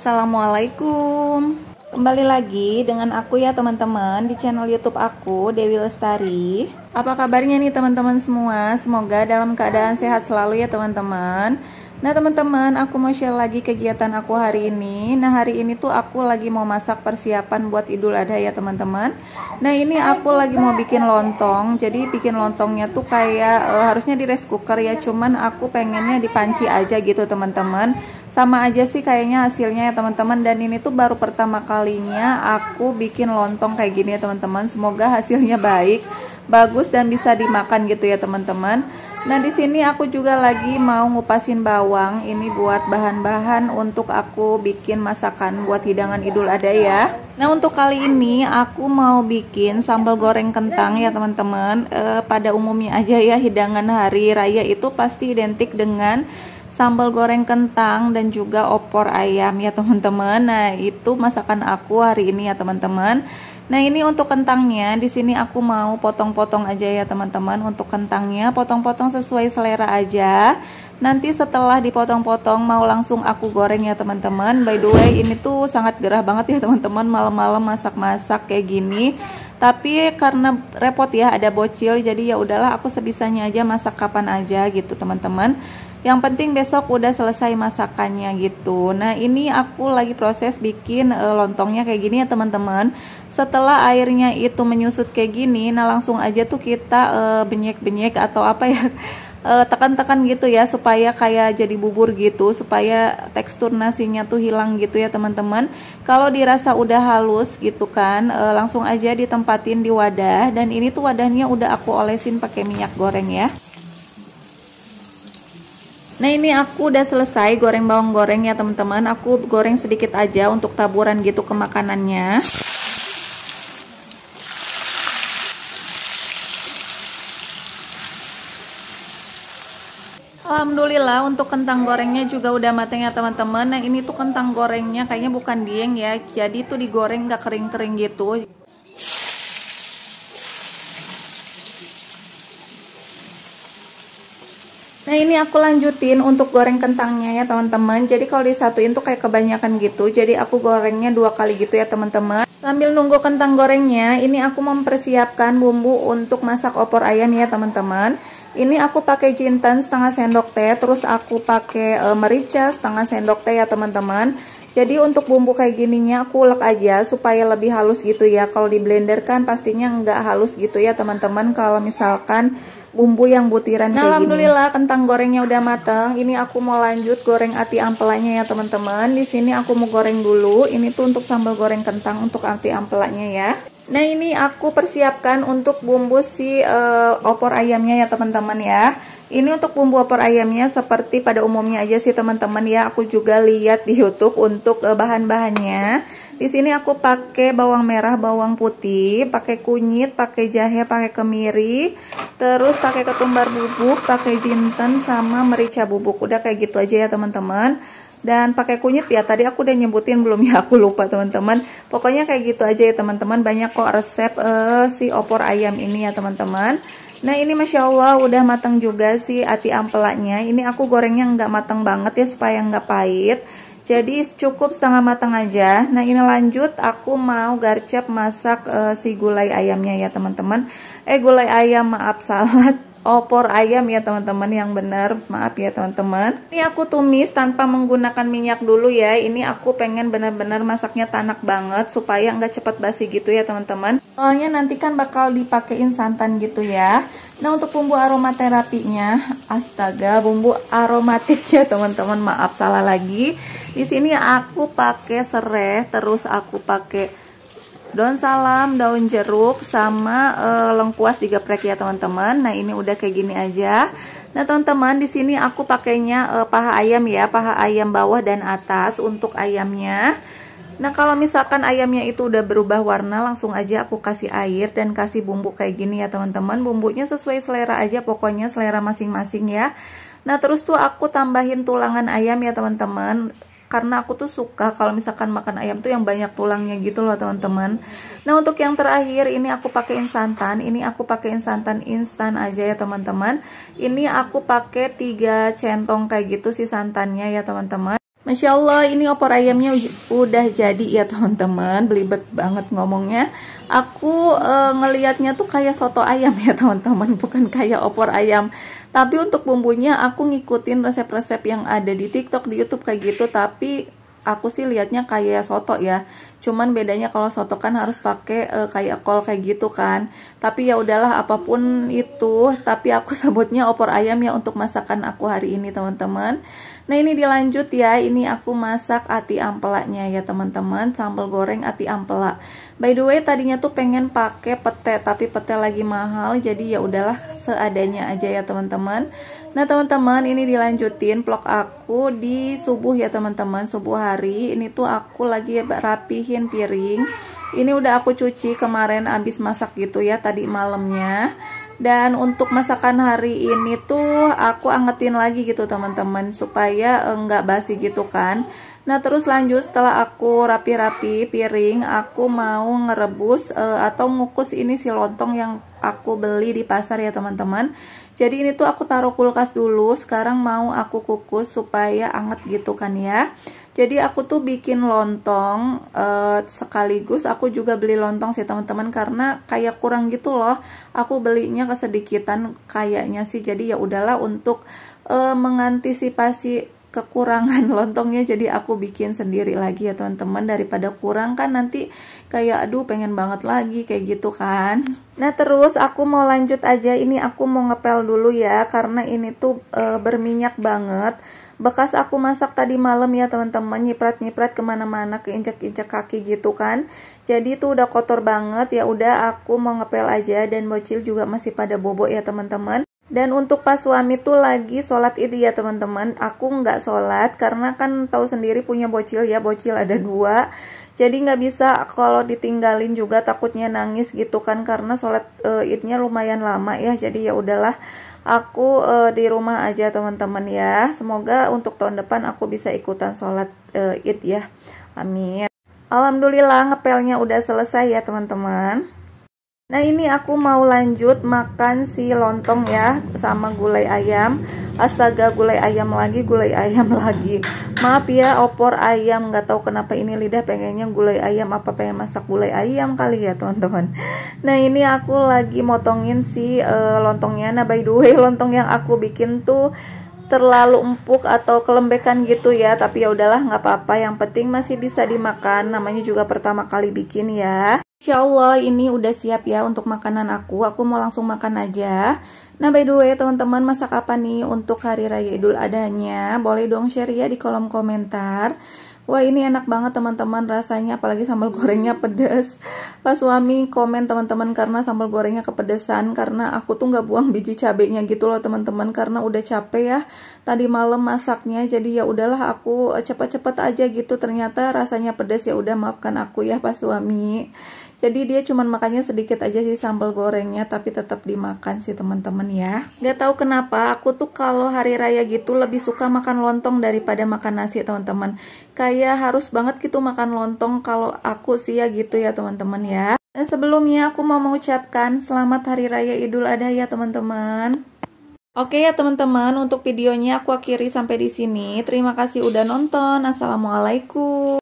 Assalamualaikum. Kembali lagi dengan aku ya teman-teman di channel YouTube aku Dewi Lestari. Apa kabarnya nih teman-teman semua? Semoga dalam keadaan sehat selalu ya teman-teman. Nah teman-teman aku mau share lagi kegiatan aku hari ini Nah hari ini tuh aku lagi mau masak persiapan buat idul adha ya teman-teman Nah ini aku lagi mau bikin lontong Jadi bikin lontongnya tuh kayak uh, harusnya di rice cooker ya Cuman aku pengennya di panci aja gitu teman-teman Sama aja sih kayaknya hasilnya ya teman-teman Dan ini tuh baru pertama kalinya aku bikin lontong kayak gini ya teman-teman Semoga hasilnya baik bagus dan bisa dimakan gitu ya teman-teman Nah, di sini aku juga lagi mau ngupasin bawang. Ini buat bahan-bahan untuk aku bikin masakan buat hidangan Idul Adha ya. Nah, untuk kali ini aku mau bikin sambal goreng kentang ya, teman-teman. E, pada umumnya aja ya hidangan hari raya itu pasti identik dengan sambal goreng kentang dan juga opor ayam ya, teman-teman. Nah, itu masakan aku hari ini ya, teman-teman. Nah ini untuk kentangnya, di sini aku mau potong-potong aja ya teman-teman. Untuk kentangnya potong-potong sesuai selera aja. Nanti setelah dipotong-potong mau langsung aku goreng ya teman-teman. By the way ini tuh sangat gerah banget ya teman-teman malam-malam masak-masak kayak gini. Tapi karena repot ya ada bocil jadi ya udahlah aku sebisanya aja masak kapan aja gitu teman-teman yang penting besok udah selesai masakannya gitu. Nah, ini aku lagi proses bikin e, lontongnya kayak gini ya, teman-teman. Setelah airnya itu menyusut kayak gini, nah langsung aja tuh kita eh, benyek-benyek atau apa ya eh, tekan-tekan gitu ya supaya kayak jadi bubur gitu supaya tekstur nasinya tuh hilang gitu ya teman-teman kalau dirasa udah halus gitu kan e, langsung aja ditempatin di wadah dan ini tuh wadahnya udah aku olesin pakai minyak goreng ya Nah ini aku udah selesai goreng bawang goreng ya teman-teman Aku goreng sedikit aja untuk taburan gitu ke makanannya Alhamdulillah untuk kentang gorengnya juga udah mateng ya teman-teman Nah ini tuh kentang gorengnya kayaknya bukan dieng ya Jadi tuh digoreng gak kering-kering gitu Nah ini aku lanjutin untuk goreng kentangnya ya teman-teman Jadi kalau disatuin tuh kayak kebanyakan gitu Jadi aku gorengnya dua kali gitu ya teman-teman Sambil nunggu kentang gorengnya Ini aku mempersiapkan bumbu untuk masak opor ayam ya teman-teman Ini aku pakai jintan setengah sendok teh Terus aku pakai e, merica setengah sendok teh ya teman-teman jadi untuk bumbu kayak gininya aku ulek aja supaya lebih halus gitu ya Kalau di blender kan pastinya nggak halus gitu ya teman-teman Kalau misalkan bumbu yang butiran nah, kayak alhamdulillah kentang gorengnya udah mateng ini aku mau lanjut goreng ati ampelanya ya teman-teman di sini aku mau goreng dulu ini tuh untuk sambal goreng kentang untuk ati ampelanya ya Nah ini aku persiapkan untuk bumbu si uh, opor ayamnya ya teman-teman ya Ini untuk bumbu opor ayamnya seperti pada umumnya aja sih teman-teman ya Aku juga lihat di youtube untuk uh, bahan-bahannya di sini aku pakai bawang merah, bawang putih, pakai kunyit, pakai jahe, pakai kemiri, terus pakai ketumbar bubuk, pakai jinten sama merica bubuk. Udah kayak gitu aja ya teman-teman. Dan pakai kunyit ya, tadi aku udah nyebutin belum ya, aku lupa teman-teman. Pokoknya kayak gitu aja ya teman-teman. Banyak kok resep uh, si opor ayam ini ya teman-teman. Nah ini Masya Allah udah matang juga sih ati ampelanya Ini aku gorengnya nggak matang banget ya supaya nggak pahit jadi cukup setengah matang aja nah ini lanjut aku mau garcap masak uh, si gulai ayamnya ya teman-teman eh gulai ayam maaf salad opor ayam ya teman-teman yang benar maaf ya teman-teman ini aku tumis tanpa menggunakan minyak dulu ya ini aku pengen benar-benar masaknya tanak banget supaya nggak cepat basi gitu ya teman-teman soalnya nanti kan bakal dipakein santan gitu ya nah untuk bumbu aromaterapinya astaga bumbu aromatik ya teman-teman maaf salah lagi di sini aku pakai serai terus aku pakai daun salam, daun jeruk sama e, lengkuas digeprek ya teman-teman. Nah, ini udah kayak gini aja. Nah, teman-teman, di sini aku pakainya e, paha ayam ya, paha ayam bawah dan atas untuk ayamnya. Nah, kalau misalkan ayamnya itu udah berubah warna, langsung aja aku kasih air dan kasih bumbu kayak gini ya teman-teman. Bumbunya sesuai selera aja, pokoknya selera masing-masing ya. Nah, terus tuh aku tambahin tulangan ayam ya teman-teman karena aku tuh suka kalau misalkan makan ayam tuh yang banyak tulangnya gitu loh teman-teman nah untuk yang terakhir ini aku pakein santan ini aku pakein santan instan aja ya teman-teman ini aku pakai 3 centong kayak gitu si santannya ya teman-teman Masya Allah ini opor ayamnya udah jadi ya teman-teman Belibet banget ngomongnya Aku e, ngelihatnya tuh kayak soto ayam ya teman-teman Bukan kayak opor ayam Tapi untuk bumbunya aku ngikutin resep-resep yang ada di tiktok di youtube kayak gitu Tapi aku sih liatnya kayak soto ya cuman bedanya kalau soto kan harus pakai e, kayak kol kayak gitu kan tapi ya udahlah apapun itu tapi aku sebutnya opor ayam ya untuk masakan aku hari ini teman-teman Nah ini dilanjut ya, ini aku masak ati ampelanya ya teman-teman, sambal goreng ati ampela. By the way tadinya tuh pengen pakai pete, tapi pete lagi mahal, jadi ya udahlah seadanya aja ya teman-teman. Nah teman-teman ini dilanjutin vlog aku di subuh ya teman-teman, subuh hari. Ini tuh aku lagi rapihin piring. Ini udah aku cuci kemarin abis masak gitu ya tadi malamnya dan untuk masakan hari ini tuh aku angetin lagi gitu teman-teman supaya enggak eh, basi gitu kan nah terus lanjut setelah aku rapi-rapi piring aku mau ngerebus uh, atau ngukus ini si lontong yang aku beli di pasar ya teman-teman jadi ini tuh aku taruh kulkas dulu sekarang mau aku kukus supaya anget gitu kan ya jadi aku tuh bikin lontong uh, sekaligus aku juga beli lontong sih teman-teman karena kayak kurang gitu loh aku belinya kesedikitan kayaknya sih jadi ya udahlah untuk uh, mengantisipasi kekurangan lontongnya jadi aku bikin sendiri lagi ya teman-teman daripada kurang kan nanti kayak aduh pengen banget lagi kayak gitu kan nah terus aku mau lanjut aja ini aku mau ngepel dulu ya karena ini tuh e, berminyak banget bekas aku masak tadi malam ya teman-teman nyiprat-nyiprat kemana-mana keinjak-injak kaki gitu kan jadi itu udah kotor banget ya udah aku mau ngepel aja dan bocil juga masih pada bobo ya teman-teman dan untuk pas suami tuh lagi sholat id ya teman-teman aku nggak sholat karena kan tahu sendiri punya bocil ya bocil ada dua jadi nggak bisa kalau ditinggalin juga takutnya nangis gitu kan karena sholat uh, idnya lumayan lama ya jadi ya udahlah aku uh, di rumah aja teman-teman ya semoga untuk tahun depan aku bisa ikutan sholat uh, id ya amin alhamdulillah ngepelnya udah selesai ya teman-teman Nah ini aku mau lanjut makan si lontong ya sama gulai ayam Astaga gulai ayam lagi gulai ayam lagi Maaf ya opor ayam gak tahu kenapa ini lidah pengennya gulai ayam apa pengen masak gulai ayam kali ya teman-teman Nah ini aku lagi motongin si uh, lontongnya Nah by the way lontong yang aku bikin tuh terlalu empuk atau kelembekan gitu ya tapi ya udahlah nggak apa-apa yang penting masih bisa dimakan namanya juga pertama kali bikin ya Insya Allah ini udah siap ya untuk makanan aku Aku mau langsung makan aja Nah by the way teman-teman masak apa nih untuk hari raya idul adanya Boleh dong share ya di kolom komentar Wah ini enak banget teman-teman rasanya apalagi sambal gorengnya pedas Pas suami komen teman-teman karena sambal gorengnya kepedesan Karena aku tuh gak buang biji cabenya gitu loh teman-teman Karena udah capek ya tadi malam masaknya Jadi ya udahlah aku eh, cepet-cepet aja gitu Ternyata rasanya pedas ya udah maafkan aku ya pas suami jadi dia cuman makannya sedikit aja sih sambal gorengnya tapi tetap dimakan sih teman-teman ya nggak tahu kenapa aku tuh kalau hari raya gitu lebih suka makan lontong daripada makan nasi teman-teman kayak harus banget gitu makan lontong kalau aku sih ya gitu ya teman-teman ya dan sebelumnya aku mau mengucapkan selamat hari raya idul adha ya teman-teman Oke ya teman-teman, untuk videonya aku akhiri sampai di sini. Terima kasih udah nonton. Assalamualaikum.